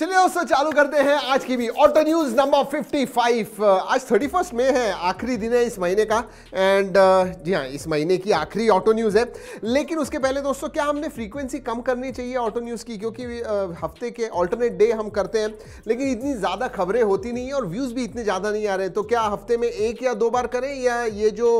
चलिए दोस्तों चालू करते हैं आज की भी ऑटो न्यूज नंबर 55 आज थर्टी फर्स्ट में है आखिरी दिन है इस महीने का एंड जी हाँ इस महीने की आखिरी ऑटो न्यूज है लेकिन उसके पहले दोस्तों क्या हमने फ्रीक्वेंसी कम करनी चाहिए ऑटो न्यूज की क्योंकि हफ्ते के ऑल्टरनेट डे हम करते हैं लेकिन इतनी ज्यादा खबरें होती नहीं है और व्यूज भी इतने ज्यादा नहीं आ रहे तो क्या हफ्ते में एक या दो बार करें या ये जो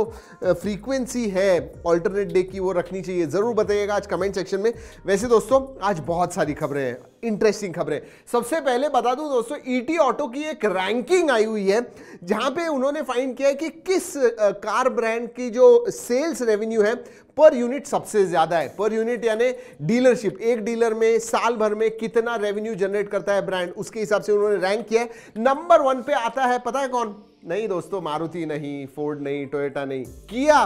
फ्रीक्वेंसी है ऑल्टरनेट डे की वो रखनी चाहिए जरूर बताइएगा आज कमेंट सेक्शन में वैसे दोस्तों आज बहुत सारी खबरें हैं इंटरेस्टिंग खबरें सबसे पहले बता दूं दोस्तों ईटी e ऑटो की एक रैंकिंग आई हुई है जहां पे उन्होंने फाइंड किया है कि किस कार ब्रांड की जो सेल्स रेवेन्यू है पर यूनिट सबसे ज्यादा है पर यूनिट यानी डीलरशिप एक डीलर में साल भर में कितना रेवेन्यू जनरेट करता है ब्रांड उसके हिसाब से उन्होंने रैंक किया नंबर वन पे आता है पता है कौन नहीं दोस्तों मारुति नहीं फोर्ड नहीं टोयोटा नहीं किया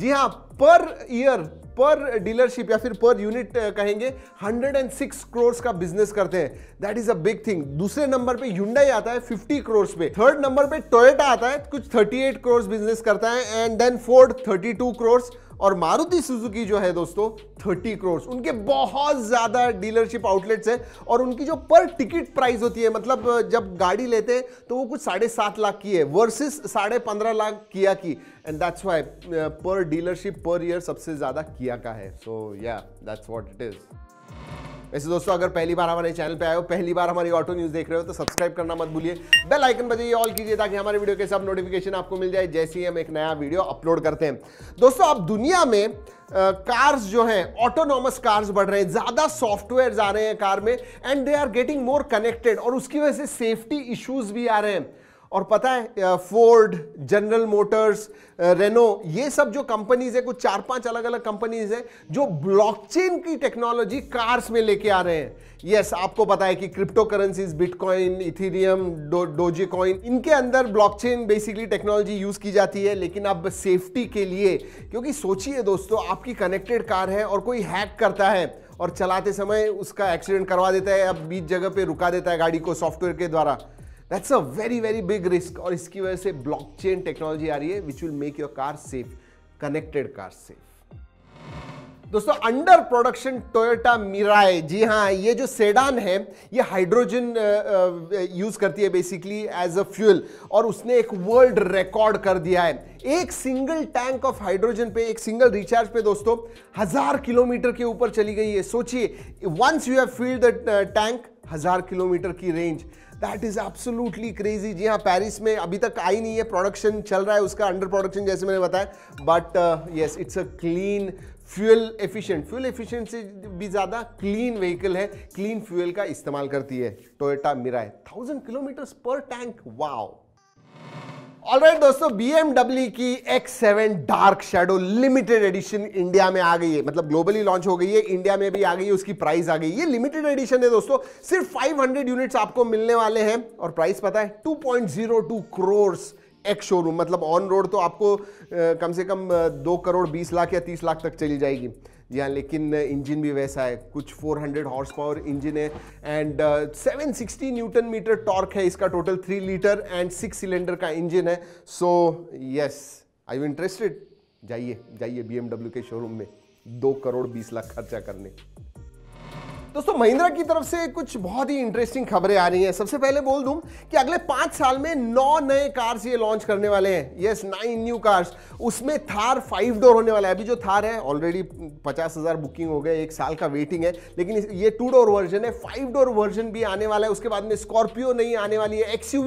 जी हाँ पर ईयर पर डीलरशिप या फिर पर यूनिट कहेंगे 106 करोड़ का बिजनेस करते हैं that is a big thing दूसरे नंबर पे युंडाई आता है 50 करोड़ पे थर्ड नंबर पे टोयोटा आता है कुछ 38 करोड़ बिजनेस करता है एंड देन फोर्ड 32 करोड़ और मारुति सुजुकी जो है दोस्तों थर्टी करोड़ उनके बहुत ज़्यादा डीलरशिप आउटलेट्स है और उनकी जो पर टिकट प्राइस होती है मतलब जब गाड़ी लेते हैं तो वो कुछ साढ़े सात लाख की है वर्सेस साढ़े पंद्रह लाख किया की and that's why per dealership per year सबसे ज़्यादा किया का है सो या दैट्स वॉट इट इज़ वैसे दोस्तों अगर पहली बार हमारे चैनल पे आए हो पहली बार हमारी ऑटो न्यूज देख रहे हो तो सब्सक्राइब करना मत भूलिए बेल आइकन बजे ऑल कीजिए ताकि हमारे वीडियो के सब नोटिफिकेशन आपको मिल जाए जैसे ही हम एक नया वीडियो अपलोड करते हैं दोस्तों आप दुनिया में कार्स uh, जो हैं ऑटोनॉमस कार्स बढ़ रहे हैं ज़्यादा सॉफ्टवेयर आ रहे हैं कार में and they are getting more connected और उसकी वजह से सेफ्टी इश्यूज भी आ रहे हैं और पता है फोर्ड जनरल मोटर्स रेनो ये सब जो कंपनीज है कुछ चार पांच अलग अलग कंपनीज है जो ब्लॉकचेन की टेक्नोलॉजी कार्स में लेके आ रहे हैं यस yes, आपको पता है कि crypto currencies bitcoin ethereum dogecoin इनके अंदर ब्लॉकचेन बेसिकली टेक्नोलॉजी यूज की जाती है लेकिन अब सेफ्टी के लिए क्योंकि सोचिए दोस्तों आपकी कनेक्टेड कार है और कोई हैक करता है और चलाते समय उसका एक्सीडेंट करवा देता है अब बीच जगह पे रुका देता है गाड़ी को सॉफ्टवेयर के द्वारा that's a very very big risk और इसकी वजह से ब्लॉकचेन टेक्नोलॉजी आ रही है which will make your car safe connected car safe दोस्तों अंडर प्रोडक्शन टोयोटा मिराए जी हाँ ये जो सेडान है ये हाइड्रोजन यूज करती है बेसिकली एज अ फ्यूल और उसने एक वर्ल्ड रिकॉर्ड कर दिया है एक सिंगल टैंक ऑफ हाइड्रोजन पे एक सिंगल रिचार्ज पे दोस्तों हजार किलोमीटर के ऊपर चली गई है सोचिए once you have filled the tank हजार किलोमीटर की range that is absolutely crazy जी हाँ पेरिस में अभी तक आई नहीं है प्रोडक्शन चल रहा है उसका अंडर प्रोडक्शन जैसे मैंने बताया but yes it's a clean fuel efficient fuel efficient से भी ज़्यादा क्लीन व्हीकल है क्लीन फ्यूल का इस्तेमाल करती है टोयोटा मिराए थाउजेंड किलोमीटर्स पर टैंक वाओ ऑल right, दोस्तों बीएमडब्ल्यू की X7 seven dark shadow limited edition India में आ गई है मतलब ग्लोबली लॉन्च हो गई है इंडिया में भी आ गई है उसकी प्राइस आ गई ये लिमिटेड एडिशन है दोस्तों सिर्फ 500 यूनिट्स आपको मिलने वाले हैं और प्राइस पता है 2.02 करोर्स एक शोरूम मतलब ऑन रोड तो आपको आ, कम से कम दो करोड़ बीस लाख या तीस लाख तक चली जाएगी जी हाँ लेकिन इंजन भी वैसा है कुछ 400 हॉर्स पावर इंजन है and seven sixty newton metre torque है इसका total three litre and six cylinder का इंजन है so yes I you interested जाइए जाइए बी के शोरूम में दो करोड़ बीस लाख खर्चा करने दोस्तों महिंद्रा की तरफ से कुछ बहुत ही इंटरेस्टिंग खबरें आ रही हैं सबसे पहले बोल दूं कि अगले पांच साल में नौ नए कार्स ये लॉन्च करने वाले हैं यस नाइन न्यू कार्स उसमें थार फाइव डोर होने वाला है अभी जो थार है ऑलरेडी पचास हज़ार बुकिंग हो गए एक साल का वेटिंग है लेकिन ये टू डोर वर्जन है फाइव डोर वर्जन भी आने वाला है उसके बाद में स्कॉर्पियो नहीं आने वाली है एक्स यू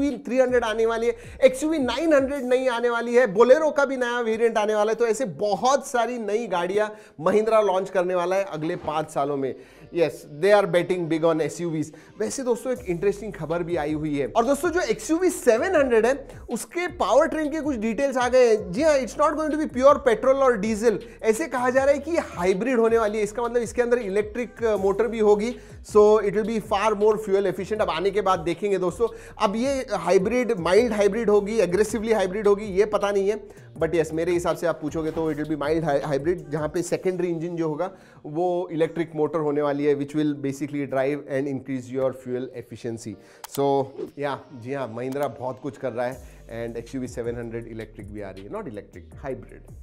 आने वाली है एक्स यू नहीं आने वाली है बोलेरो का भी नया वेरियंट आने वाला है तो ऐसे बहुत सारी नई गाड़ियां महिंद्रा लॉन्च करने वाला है अगले पांच सालों में yes yes, they are betting big on SUVs वैसे दोस्तों एक इंटरेस्टिंग खबर भी आई हुई है और दोस्तों जो एक्सयूवी 700 है उसके पावर ट्रेन के कुछ डिटेल्स आ गए हैं जी हाँ it's not going to be pure petrol और डीजल ऐसे कहा जा रहा है कि हाइब्रिड होने वाली है इसका मतलब इसके अंदर इलेक्ट्रिक मोटर uh, भी होगी so it will be far more fuel efficient अब आने के बाद देखेंगे दोस्तों अब ये हाइब्रिड माइल्ड हाइब्रिड होगी एग्रेसिवली हाइब्रिड होगी ये पता नहीं है बट येस मेरे हिसाब से आप पूछोगे तो it will be mild hybrid जहाँ पे सेकेंडरी इंजन जो होगा वो इलेक्ट्रिक मोटर होने वाली है which will basically drive and increase your fuel efficiency so yeah जी हाँ महिंद्रा बहुत कुछ कर रहा है and X U V seven hundred electric भी आ रही है not electric hybrid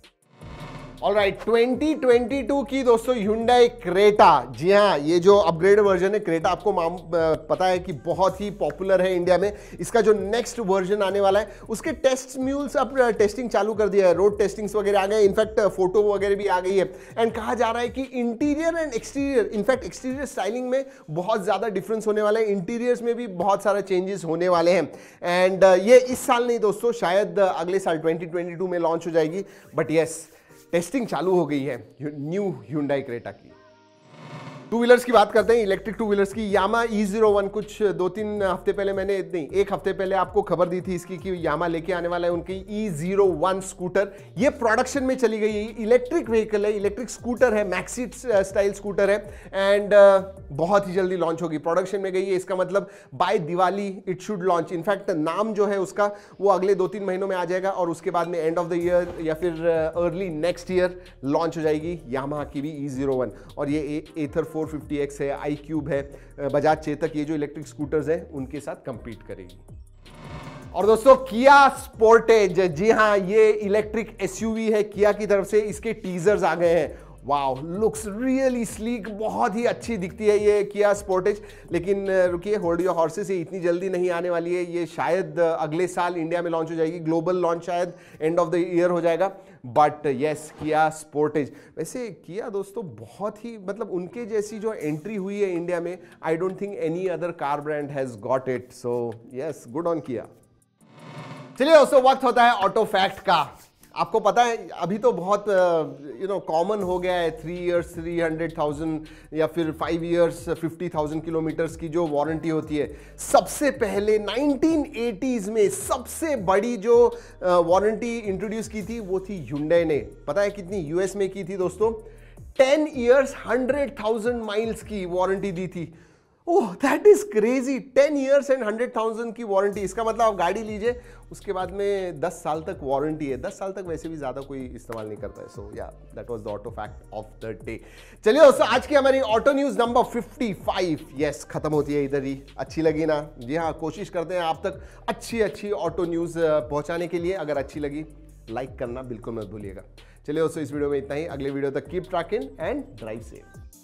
all right twenty की दोस्तों ह्यूंडाई क्रेटा जी हाँ ये जो अपग्रेड वर्जन है क्रेटा आपको माम पता है कि बहुत ही पॉपुलर है इंडिया में इसका जो नेक्स्ट वर्जन आने वाला है उसके टेस्ट म्यूल्स अब टेस्टिंग चालू कर दिया है रोड टेस्टिंग्स वगैरह आ गए इनफैक्ट फोटो वगैरह भी आ गई है एंड कहा जा रहा है कि interior and exterior in fact exterior styling में बहुत ज़्यादा डिफरेंस होने वाला है इंटीरियर्स में भी बहुत सारे चेंजेस होने वाले हैं एंड ये इस साल नहीं दोस्तों शायद अगले साल ट्वेंटी में लॉन्च हो जाएगी बट येस टेस्टिंग चालू हो गई है न्यू ह्यूंडाई क्रेटा की टू व्हीलर्स की बात करते हैं इलेक्ट्रिक टू व्हीलर्स की यामा ई जीरो वन कुछ दो तीन हफ्ते पहले मैंने नहीं एक हफ्ते पहले आपको खबर दी थी इसकी कि यामा लेके आने वाला है उनकी ई जीरो वन स्कूटर ये प्रोडक्शन में चली गई इलेक्ट्रिक व्हीकल है इलेक्ट्रिक स्कूटर है मैक्सी स्टाइल स्कूटर है एंड uh, uh, बहुत ही जल्दी लॉन्च होगी प्रोडक्शन में गई है इसका मतलब by Diwali it should launch in fact नाम जो है उसका वो अगले दो तीन महीनों में आ जाएगा और उसके बाद में एंड ऑफ द ईयर या फिर अर्ली नेक्स्ट ईयर लॉन्च हो जाएगी यामा की भी ई जीरो वन और ये Ather four four fifty X है आई क्यूब है बजाज चेतक ये जो इलेक्ट्रिक स्कूटर्स है उनके साथ कंपीट करेगी और दोस्तों किया स्पोर्टेज जी हाँ ये इलेक्ट्रिक एसयूवी है किया की तरफ से इसके टीजर्स आ गए हैं वाओ लुक्स रियली स्लीक बहुत ही अच्छी दिखती है ये किया स्पोर्टेज लेकिन रुकिए होल्ड योर हॉर्सेस ये इतनी जल्दी नहीं आने वाली है ये शायद अगले साल इंडिया में लॉन्च हो जाएगी ग्लोबल लॉन्च शायद एंड ऑफ द ईयर हो जाएगा बट यस किया स्पोर्टेज वैसे किया दोस्तों बहुत ही मतलब उनके जैसी जो एंट्री हुई है इंडिया में I don't think any other car brand has got it so yes good on किया चलिए दोस्तों वक्त होता है ऑटो फैक्ट का आपको पता है अभी तो बहुत यू नो कॉमन हो गया है three years three hundred thousand या फिर five years fifty thousand kilometres की जो वारंटी होती है सबसे पहले नाइनटीन एटीज में सबसे बड़ी जो वारंटी इंट्रोड्यूस की थी वो थी युंडे ने पता है कितनी यूएस में की थी दोस्तों ten years hundred thousand miles की वारंटी दी थी oh that is crazy ten years and hundred thousand की वारंटी इसका मतलब आप गाड़ी लीजिए उसके बाद में दस साल तक वारंटी है दस साल तक वैसे भी ज़्यादा कोई इस्तेमाल नहीं करता है so yeah that was the auto fact of the day चलिए दोस्तों आज की हमारी auto news number fifty five yes खत्म होती है इधर ही अच्छी लगी ना जी हाँ कोशिश करते हैं आप तक अच्छी अच्छी ऑटो न्यूज़ पहुंचाने के लिए अगर अच्छी लगी लाइक करना बिल्कुल मत भूलिएगा चलिए दोस्तों इस वीडियो में इतना ही अगले वीडियो तक keep tracking and drive safe